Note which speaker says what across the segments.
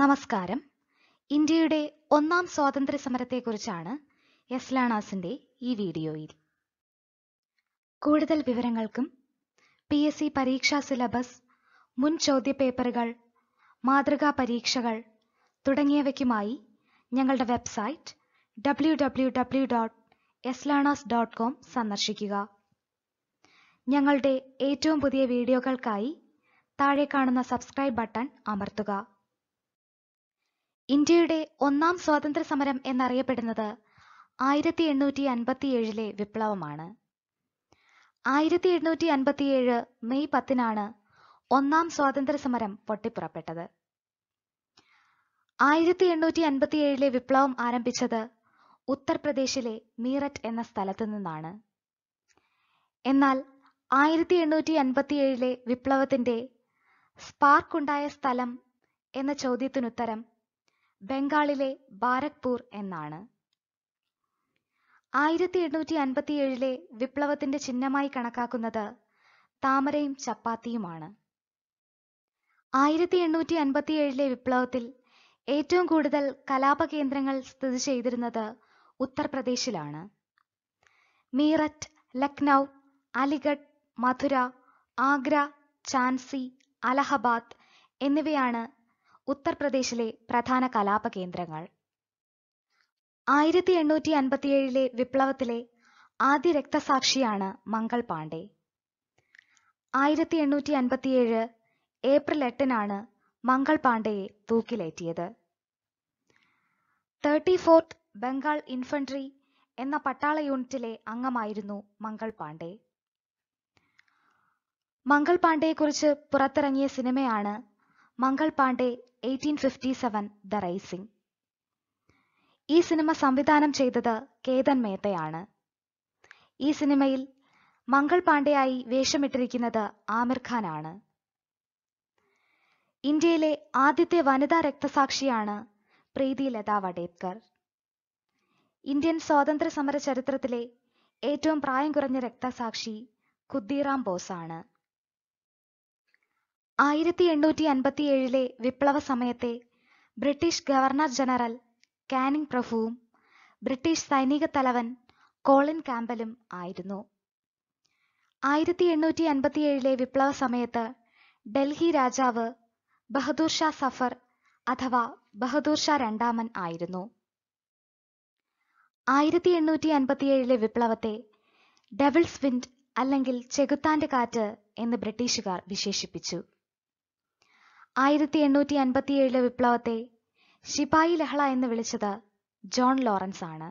Speaker 1: നമസ്കാരം ഇന്ത്യയുടെ ഒന്നാം സ്വാതന്ത്ര്യ കുറിച്ചാണ് എസ്ലാണാസിന്റെ ഈ വീഡിയോയിൽ കൂടുതൽ വിവരങ്ങൾക്കും പി എസ് സി പരീക്ഷാ സിലബസ് മുൻ ചോദ്യപേപ്പറുകൾ മാതൃകാ പരീക്ഷകൾ തുടങ്ങിയവയ്ക്കുമായി ഞങ്ങളുടെ website W W W dot എസ്ലാണാസ് ഡോട്ട് കോം സന്ദർശിക്കുക ഞങ്ങളുടെ ഏറ്റവും പുതിയ വീഡിയോകൾക്കായി താഴെ കാണുന്ന സബ്സ്ക്രൈബ് ബട്ടൺ അമർത്തുക ഇന്ത്യയുടെ ഒന്നാം സ്വാതന്ത്ര്യസമരം എന്നറിയപ്പെടുന്നത് ആയിരത്തി എണ്ണൂറ്റി ഏഴിലെ വിപ്ലവമാണ് ആയിരത്തി എണ്ണൂറ്റി ഏഴ് മെയ് പത്തിനാണ് ഒന്നാം സ്വാതന്ത്ര്യസമരം പൊട്ടിപ്പുറപ്പെട്ടത് ആയിരത്തി എണ്ണൂറ്റി ഏഴിലെ വിപ്ലവം ആരംഭിച്ചത് ഉത്തർപ്രദേശിലെ മീററ്റ് എന്ന സ്ഥലത്തു നിന്നാണ് എന്നാൽ ആയിരത്തി എണ്ണൂറ്റി ഏഴിലെ വിപ്ലവത്തിന്റെ ഉണ്ടായ സ്ഥലം എന്ന ചോദ്യത്തിനുത്തരം ബംഗാളിലെ ബാരക്പൂർ എന്നാണ് ആയിരത്തി എണ്ണൂറ്റി അൻപത്തിയേഴിലെ വിപ്ലവത്തിന്റെ ചിഹ്നമായി കണക്കാക്കുന്നത് താമരയും ചപ്പാത്തിയുമാണ് ആയിരത്തി എണ്ണൂറ്റി അൻപത്തിയേഴിലെ വിപ്ലവത്തിൽ ഏറ്റവും കൂടുതൽ കലാപ കേന്ദ്രങ്ങൾ സ്ഥിതി ചെയ്തിരുന്നത് ഉത്തർപ്രദേശിലാണ് മീററ്റ് ലക്നൗ അലിഗഡ് മധുര ആഗ്ര ഝാൻസി അലഹബാദ് എന്നിവയാണ് ഉത്തർപ്രദേശിലെ പ്രധാന കേന്ദ്രങ്ങൾ ആയിരത്തി എണ്ണൂറ്റി അൻപത്തിയേഴിലെ വിപ്ലവത്തിലെ ആദ്യ രക്തസാക്ഷിയാണ് മംഗൾ പാണ്ഡെ ആയിരത്തി എണ്ണൂറ്റി അൻപത്തിയേഴ് ഏപ്രിൽ എട്ടിനാണ് മംഗൾ പാണ്ഡെയെ തൂക്കിലേറ്റിയത് തേർട്ടി ഫോർത്ത് ബംഗാൾ ഇൻഫൻട്രി എന്ന പട്ടാള യൂണിറ്റിലെ അംഗമായിരുന്നു മംഗൾ പാണ്ഡെ മംഗൾ പാണ്ഡെയെക്കുറിച്ച് പുറത്തിറങ്ങിയ സിനിമയാണ് Mangal Pandey eighteen fifty seven the ഈ സിനിമ സംവിധാനം ചെയ്തത് കേതൻ മേത്തയാണ് ഈ സിനിമയിൽ മംഗൾ പാണ്ഡെയായി വേഷമിട്ടിരിക്കുന്നത് ആമിർ ഖാനാണ് ഇന്ത്യയിലെ ആദ്യത്തെ വനിതാ രക്തസാക്ഷിയാണ് പ്രീതി ലതാ വഡേത്കർ ഇന്ത്യൻ സ്വാതന്ത്ര്യ സമര ചരിത്രത്തിലെ ഏറ്റവും പ്രായം കുറഞ്ഞ രക്തസാക്ഷി ഖുദ്ദിറാം ബോസാണ് ആയിരത്തി എണ്ണൂറ്റി അൻപത്തിയേഴിലെ വിപ്ലവ സമയത്തെ ബ്രിട്ടീഷ് ഗവർണർ ജനറൽ കാനിങ് പ്രഭുവും ബ്രിട്ടീഷ് സൈനിക തലവൻ കോളിൻ കാമ്പലും ആയിരുന്നു ആയിരത്തി എണ്ണൂറ്റി അൻപത്തിയേഴിലെ വിപ്ലവ സമയത്ത് ഡൽഹി രാജാവ് ബഹദൂർ ഷാ സഫർ അഥവാ ബഹദൂർ ഷാ രണ്ടാമൻ ആയിരുന്നു ആയിരത്തി എണ്ണൂറ്റി അൻപത്തിയേഴിലെ വിപ്ലവത്തെ ഡെവിൾസ് വിൻഡ് അല്ലെങ്കിൽ ചെകുത്താന്റെ കാറ്റ് എന്ന് ബ്രിട്ടീഷുകാർ വിശേഷിപ്പിച്ചു ആയിരത്തി എണ്ണൂറ്റി അൻപത്തിയേഴിലെ വിപ്ലവത്തെ ശിപായി ലഹള എന്ന് വിളിച്ചത് ജോൺ ലോറൻസ് ആണ്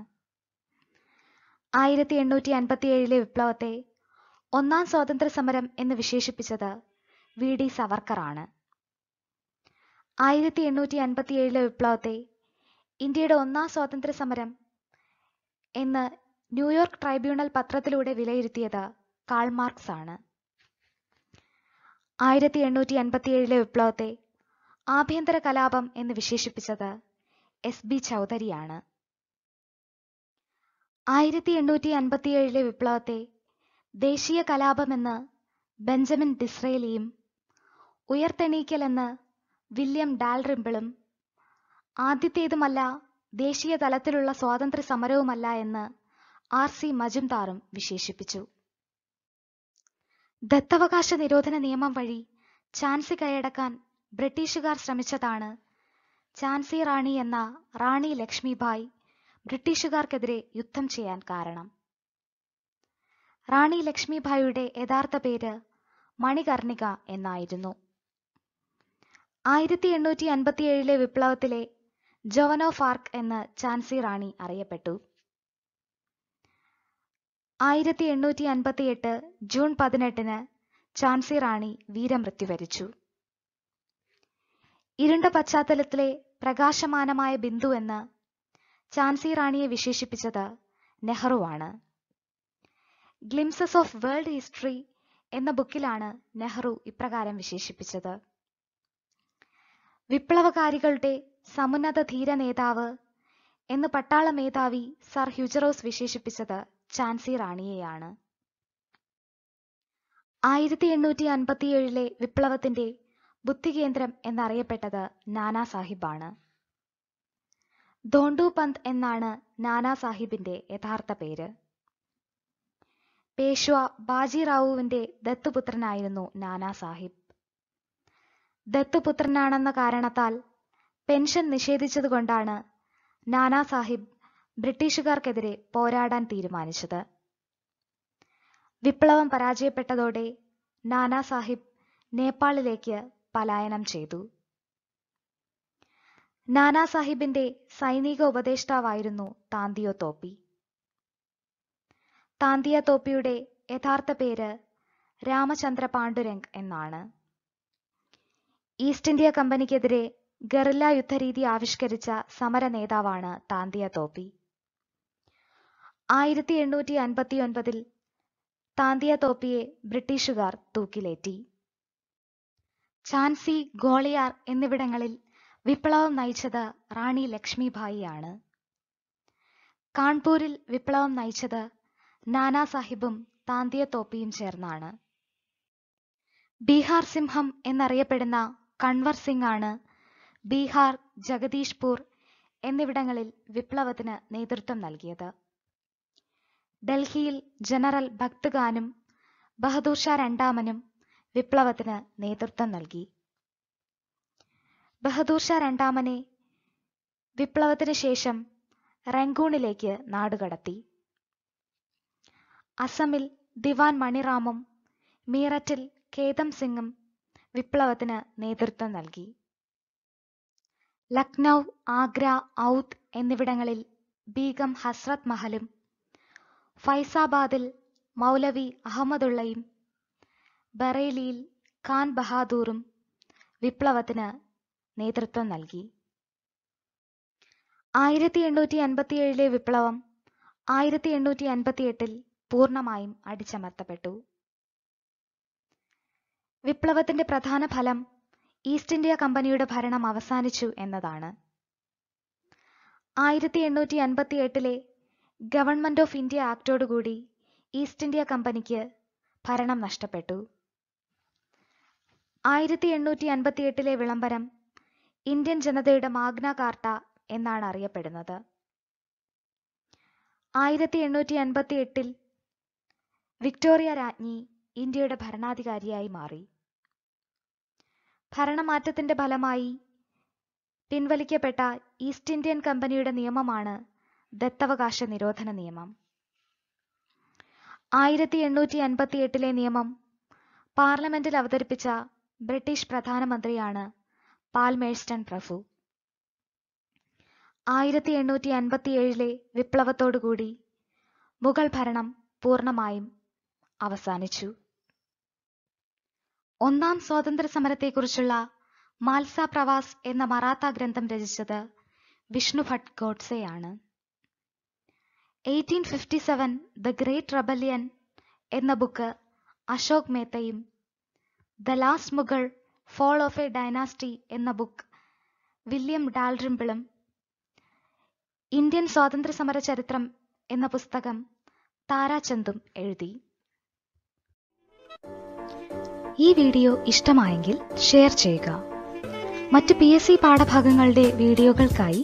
Speaker 1: ആയിരത്തി എണ്ണൂറ്റി അൻപത്തിയേഴിലെ വിപ്ലവത്തെ ഒന്നാം സ്വാതന്ത്ര്യ സമരം എന്ന് വിശേഷിപ്പിച്ചത് വി ഡി സവർക്കറാണ് ആയിരത്തി എണ്ണൂറ്റി അൻപത്തിയേഴിലെ വിപ്ലവത്തെ ഇന്ത്യയുടെ ഒന്നാം സ്വാതന്ത്ര്യ സമരം എന്ന് ന്യൂയോർക്ക് ട്രൈബ്യൂണൽ പത്രത്തിലൂടെ വിലയിരുത്തിയത് കാൾ മാർക്സ് ആണ് ആയിരത്തി എണ്ണൂറ്റി അൻപത്തിയേഴിലെ വിപ്ലവത്തെ ആഭ്യന്തര കലാപം എന്ന് വിശേഷിപ്പിച്ചത് എസ് ബി ചൗധരിയാണ് ആയിരത്തി എണ്ണൂറ്റി അൻപത്തിയേഴിലെ വിപ്ലവത്തെ ദേശീയ കലാപമെന്ന് ബെഞ്ചമിൻ ഡിസ്രേലിയും ഉയർത്തെണീക്കലെന്ന് വില്യം ഡാൽറിമ്പിളും ആദ്യത്തേതുമല്ല ദേശീയ തലത്തിലുള്ള സ്വാതന്ത്ര്യ സമരവുമല്ല എന്ന് ആർ സി മജുംതാറും വിശേഷിപ്പിച്ചു ദത്തവകാശ നിരോധന നിയമം വഴി ഝാൻസി കൈയടക്കാൻ ബ്രിട്ടീഷുകാർ ശ്രമിച്ചതാണ് ഝാൻസി റാണി എന്ന റാണി ലക്ഷ്മിബായി ബ്രിട്ടീഷുകാർക്കെതിരെ യുദ്ധം ചെയ്യാൻ കാരണം റാണി ലക്ഷ്മിഭായിയുടെ യഥാർത്ഥ പേര് മണികർണിക എന്നായിരുന്നു ആയിരത്തി എണ്ണൂറ്റി അൻപത്തിയേഴിലെ വിപ്ലവത്തിലെ ജോവനോ ഫാർക്ക് എന്ന് ഝാൻസി റാണി അറിയപ്പെട്ടു ആയിരത്തി എണ്ണൂറ്റി എട്ട് ജൂൺ പതിനെട്ടിന് ഝാൻസി റാണി വീരമൃത്യു വരിച്ചു ഇരുണ്ട പശ്ചാത്തലത്തിലെ പ്രകാശമാനമായ ബിന്ദു എന്ന് ഝാൻസി റാണിയെ വിശേഷിപ്പിച്ചത് നെഹ്റുവാണ് ഗ്ലിംസസ് ഓഫ് വേൾഡ് ഹിസ്റ്ററി എന്ന ബുക്കിലാണ് നെഹ്റു ഇപ്രകാരം വിശേഷിപ്പിച്ചത് വിപ്ലവകാരികളുടെ സമുന്നത ധീര നേതാവ് എന്ന് പട്ടാള മേധാവി സർ ഹ്യൂജറോസ് വിശേഷിപ്പിച്ചത് ചാൻസി റാണിയെയാണ് ആയിരത്തി എണ്ണൂറ്റി ഏഴിലെ വിപ്ലവത്തിന്റെ ബുദ്ധികേന്ദ്രം എന്നറിയപ്പെട്ടത് നാനാ സാഹിബാണ് ധോണ്ടു പന്ത് എന്നാണ് നാനാ സാഹിബിന്റെ യഥാർത്ഥ പേര് പേഷ്വ ബാജിറാവുവിന്റെ ദത്തുപുത്രനായിരുന്നു നാനാ സാഹിബ് ദത്തുപുത്രനാണെന്ന കാരണത്താൽ പെൻഷൻ നിഷേധിച്ചതുകൊണ്ടാണ് നാനാ സാഹിബ് ബ്രിട്ടീഷുകാർക്കെതിരെ പോരാടാൻ തീരുമാനിച്ചത് വിപ്ലവം പരാജയപ്പെട്ടതോടെ നാനാ സാഹിബ് നേപ്പാളിലേക്ക് പലായനം ചെയ്തു നാനാ സാഹിബിന്റെ സൈനിക ഉപദേഷ്ടാവായിരുന്നു താന്തിയോ തോപ്പി താന്തിയ തോപ്പിയുടെ യഥാർത്ഥ പേര് രാമചന്ദ്ര പാണ്ഡുരംഗ് എന്നാണ് ഈസ്റ്റ് ഇന്ത്യ കമ്പനിക്കെതിരെ ഗറില്ല യുദ്ധരീതി ആവിഷ്കരിച്ച സമര നേതാവാണ് താന്തിയ തോപ്പി ആയിരത്തി എണ്ണൂറ്റി ഒൻപതിൽ താന്തിയ തോപ്പിയെ ബ്രിട്ടീഷുകാർ തൂക്കിലേറ്റി ഝാൻസി ഗോളിയാർ എന്നിവിടങ്ങളിൽ വിപ്ലവം നയിച്ചത് റാണി ലക്ഷ്മിഭായിയാണ് കാൺപൂരിൽ വിപ്ലവം നയിച്ചത് നാനാ സാഹിബും താന്തിയ തോപ്പിയും ചേർന്നാണ് ബീഹാർ സിംഹം എന്നറിയപ്പെടുന്ന കൺവർ സിംഗ് ആണ് ബീഹാർ ജഗദീഷ്പൂർ എന്നിവിടങ്ങളിൽ വിപ്ലവത്തിന് നേതൃത്വം നൽകിയത് ഡൽഹിയിൽ ജനറൽ ഭക്ത് ഖാനും ബഹദൂർ ഷാ രണ്ടാമനും വിപ്ലവത്തിന് നേതൃത്വം നൽകി ബഹദൂർ ഷാ രണ്ടാമനെ വിപ്ലവത്തിന് ശേഷം റങ്കൂണിലേക്ക് നാടുകടത്തി അസമിൽ ദിവാൻ മണിറാമും മീററ്റിൽ കേതം സിംഗും വിപ്ലവത്തിന് നേതൃത്വം നൽകി ലക്നൗ ആഗ്ര ഔത്ത് എന്നിവിടങ്ങളിൽ ബീഗം ഹസ്രത് മഹലും ഫൈസാബാദിൽ മൗലവി അഹമ്മദുള്ളയും ബറേലിയിൽ ഖാൻ ബഹാദൂറും വിപ്ലവത്തിന് നേതൃത്വം നൽകി ആയിരത്തി എണ്ണൂറ്റി അൻപത്തിയേഴിലെ വിപ്ലവം ആയിരത്തി എണ്ണൂറ്റി അൻപത്തിയെട്ടിൽ പൂർണ്ണമായും അടിച്ചമർത്തപ്പെട്ടു വിപ്ലവത്തിന്റെ പ്രധാന ഫലം ഈസ്റ്റ് ഇന്ത്യ കമ്പനിയുടെ ഭരണം അവസാനിച്ചു എന്നതാണ് ആയിരത്തി എണ്ണൂറ്റി അൻപത്തിയെട്ടിലെ ഗവൺമെന്റ് ഓഫ് ഇന്ത്യ കൂടി ഈസ്റ്റ് ഇന്ത്യ കമ്പനിക്ക് ഭരണം നഷ്ടപ്പെട്ടു ആയിരത്തി എണ്ണൂറ്റി എട്ടിലെ വിളംബരം ഇന്ത്യൻ ജനതയുടെ മാഗ്ന കാർട്ട എന്നാണ് അറിയപ്പെടുന്നത് ആയിരത്തി എണ്ണൂറ്റി അൻപത്തി എട്ടിൽ വിക്ടോറിയ രാജ്ഞി ഇന്ത്യയുടെ ഭരണാധികാരിയായി മാറി ഭരണമാറ്റത്തിന്റെ ഫലമായി പിൻവലിക്കപ്പെട്ട ഈസ്റ്റ് ഇന്ത്യൻ കമ്പനിയുടെ നിയമമാണ് ദത്തവകാശ നിരോധന നിയമം ആയിരത്തി എണ്ണൂറ്റി അൻപത്തി എട്ടിലെ നിയമം പാർലമെന്റിൽ അവതരിപ്പിച്ച ബ്രിട്ടീഷ് പ്രധാനമന്ത്രിയാണ് പാൽമേഴ്സ്റ്റൺ പ്രഭു ആയിരത്തി എണ്ണൂറ്റി ഏഴിലെ വിപ്ലവത്തോടുകൂടി മുഗൾ ഭരണം പൂർണമായും അവസാനിച്ചു ഒന്നാം സ്വാതന്ത്ര്യ സമരത്തെക്കുറിച്ചുള്ള മാൽസ പ്രവാസ് എന്ന മറാത്ത ഗ്രന്ഥം രചിച്ചത് വിഷ്ണു ഭട്ട് ഗോഡ്സെയാണ് eighteen fifty seven the great rebellion എന്ന ബുക്ക് അശോക് മേത്തയും the last Mughal fall of a dynasty എന്ന ബുക്ക് വില്യം ഡാൽറിംപിളും ഇന്ത്യൻ സ്വാതന്ത്ര്യ സമര ചരിത്രം എന്ന പുസ്തകം താരാചന്ദും എഴുതി ഈ വീഡിയോ ഇഷ്ടമായെങ്കിൽ ഷെയർ ചെയ്യുക മറ്റ് പി എസ് സി പാഠഭാഗങ്ങളുടെ വീഡിയോകൾക്കായി